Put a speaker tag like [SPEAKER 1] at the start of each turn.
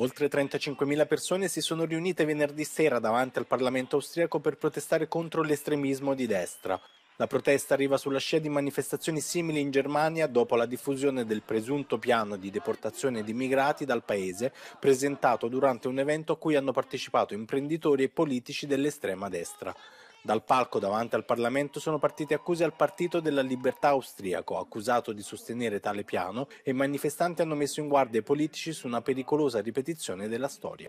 [SPEAKER 1] Oltre 35.000 persone si sono riunite venerdì sera davanti al Parlamento austriaco per protestare contro l'estremismo di destra. La protesta arriva sulla scia di manifestazioni simili in Germania dopo la diffusione del presunto piano di deportazione di immigrati dal paese presentato durante un evento a cui hanno partecipato imprenditori e politici dell'estrema destra. Dal palco davanti al Parlamento sono partite accuse al Partito della Libertà austriaco, accusato di sostenere tale piano, e i manifestanti hanno messo in guardia i politici su una pericolosa ripetizione della storia.